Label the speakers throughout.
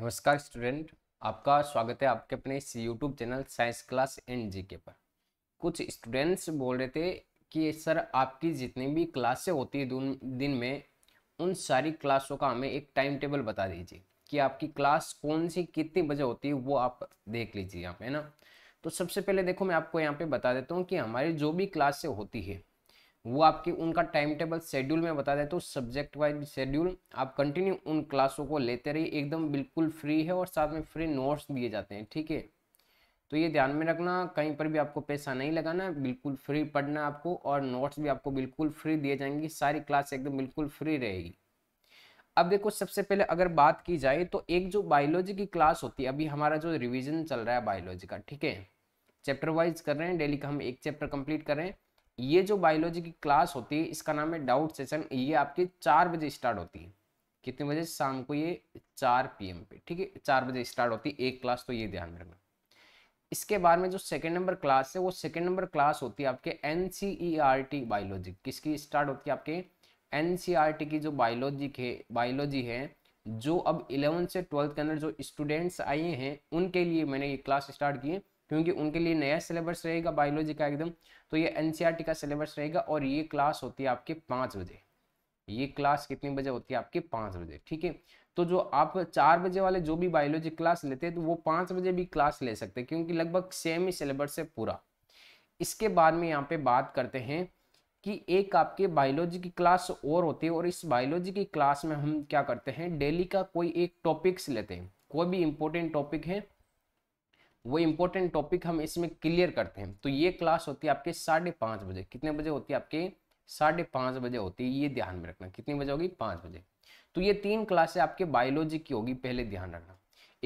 Speaker 1: नमस्कार स्टूडेंट आपका स्वागत है आपके अपने इस YouTube channel science class and G K पर कुछ स्टूडेंट्स बोल रहे थे कि सर आपकी जितनी भी क्लासें होती है दिन में उन सारी क्लासों का हमें एक टाइम टेबल बता दीजिए कि आपकी क्लास कौन सी कितनी बजे होती है वो आप देख लीजिए यहाँ पे है ना तो सबसे पहले देखो मैं आपको यहाँ पे बता देता हूँ कि हमारी जो भी क्लासें होती है वो आपकी उनका टाइम टेबल शेड्यूल में बता देते तो सब्जेक्ट वाइज शेड्यूल आप कंटिन्यू उन क्लासों को लेते रहिए एकदम बिल्कुल फ्री है और साथ में फ्री नोट्स दिए जाते हैं ठीक है तो ये ध्यान में रखना कहीं पर भी आपको पैसा नहीं लगाना बिल्कुल फ्री पढ़ना आपको और नोट्स भी आपको बिल्कुल फ्री दिए जाएंगे सारी क्लास एकदम बिल्कुल फ्री रहेगी अब देखो सबसे पहले अगर बात की जाए तो एक जो बायोलॉजी की क्लास होती है अभी हमारा जो रिविजन चल रहा है बायोलॉजी का ठीक है चैप्टर वाइज कर रहे हैं डेली का हम एक चैप्टर कंप्लीट कर रहे हैं ये जो बायोलॉजी की क्लास होती है इसका नाम है डाउट सेशन ये आपके चार बजे स्टार्ट होती है कितने बजे शाम को ये चार पी पे ठीक है चार बजे स्टार्ट होती है एक क्लास तो ये ध्यान में रखना इसके बाद में जो सेकेंड नंबर क्लास है वो सेकेंड नंबर क्लास होती है आपके एन बायोलॉजी e किसकी स्टार्ट होती है आपके एन e की जो बायोलॉजी है बायोलॉजी है जो अब इलेवंथ से ट्वेल्थ के अंदर जो स्टूडेंट्स आए हैं उनके लिए मैंने ये क्लास स्टार्ट की है क्योंकि उनके लिए नया सिलेबस रहेगा बायोलॉजी का एकदम तो ये एनसीईआरटी e का सिलेबस रहेगा और ये क्लास होती है आपके पाँच बजे ये क्लास कितने बजे होती है आपके पाँच बजे ठीक है तो जो आप चार बजे वाले जो भी बायोलॉजी क्लास लेते हैं तो वो पाँच बजे भी क्लास ले सकते हैं क्योंकि लगभग सेम ही सिलेबस है पूरा इसके बाद में यहाँ पे बात करते हैं कि एक आपके बायोलॉजी की क्लास और होती है और इस बायोलॉजी की क्लास में हम क्या करते हैं डेली का कोई एक टॉपिक्स लेते हैं कोई भी इम्पोर्टेंट टॉपिक है वो इम्पोर्टेंट टॉपिक हम इसमें क्लियर करते हैं तो ये क्लास होती है आपके साढ़े पाँच बजे कितने बजे होती है आपके साढ़े पाँच बजे होती है ये ध्यान में रखना कितनी बजे होगी पाँच बजे तो ये तीन क्लासें आपके बायोलॉजी की होगी पहले ध्यान रखना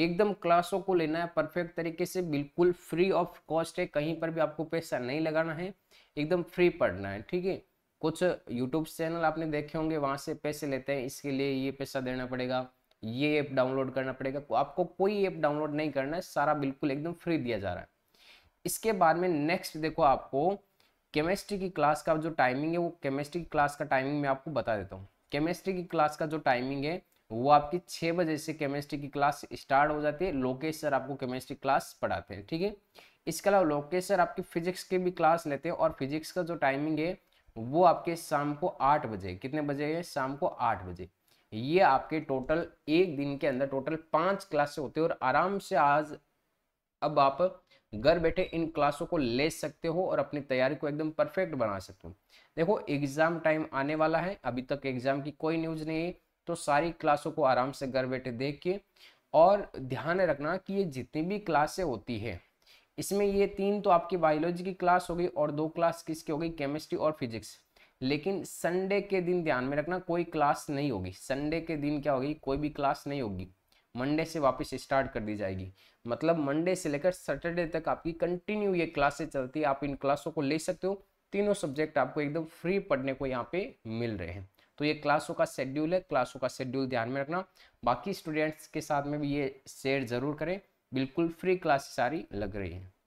Speaker 1: एकदम क्लासों को लेना है परफेक्ट तरीके से बिल्कुल फ्री ऑफ कॉस्ट है कहीं पर भी आपको पैसा नहीं लगाना है एकदम फ्री पढ़ना है ठीक है कुछ यूट्यूब चैनल आपने देखे होंगे वहाँ से पैसे लेते हैं इसके लिए ये पैसा देना पड़ेगा ये ऐप डाउनलोड करना पड़ेगा आपको कोई ऐप डाउनलोड नहीं करना है सारा बिल्कुल एकदम फ्री दिया जा रहा है इसके बाद में नेक्स्ट देखो आपको केमिस्ट्री की क्लास का जो टाइमिंग है वो केमिस्ट्री की क्लास का टाइमिंग मैं आपको बता देता हूँ केमिस्ट्री की क्लास का जो टाइमिंग है वो आपकी छः बजे से केमिस्ट्री की क्लास स्टार्ट हो जाती है लोकेश सर आपको केमिस्ट्री क्लास पढ़ाते हैं ठीक है इसके अलावा लोकेश सर आपकी फिजिक्स की भी क्लास लेते हैं और फिजिक्स का जो टाइमिंग है वो आपके शाम को आठ बजे कितने बजे है शाम को आठ बजे ये आपके टोटल एक दिन के अंदर टोटल पांच क्लास होते हैं और आराम से आज अब आप घर बैठे इन क्लासों को ले सकते हो और अपनी तैयारी को एकदम परफेक्ट बना सकते हो देखो एग्जाम टाइम आने वाला है अभी तक एग्जाम की कोई न्यूज नहीं है तो सारी क्लासों को आराम से घर बैठे देख के और ध्यान रखना कि ये जितनी भी क्लासें होती है इसमें ये तीन तो आपकी बायोलॉजी की क्लास होगी और दो क्लास किसकी होगी केमिस्ट्री और फिजिक्स लेकिन संडे के दिन ध्यान में रखना कोई क्लास नहीं होगी संडे के दिन क्या होगी कोई भी क्लास नहीं होगी मंडे से वापस स्टार्ट कर दी जाएगी मतलब मंडे से लेकर सैटरडे तक आपकी कंटिन्यू ये क्लासेस चलती है आप इन क्लासों को ले सकते हो तीनों सब्जेक्ट आपको एकदम फ्री पढ़ने को यहाँ पे मिल रहे हैं तो ये क्लासों का शेड्यूल है क्लासों का शेड्यूल ध्यान में रखना बाकी स्टूडेंट्स के साथ में भी ये शेयर जरूर करें बिल्कुल फ्री क्लासेस सारी लग रही है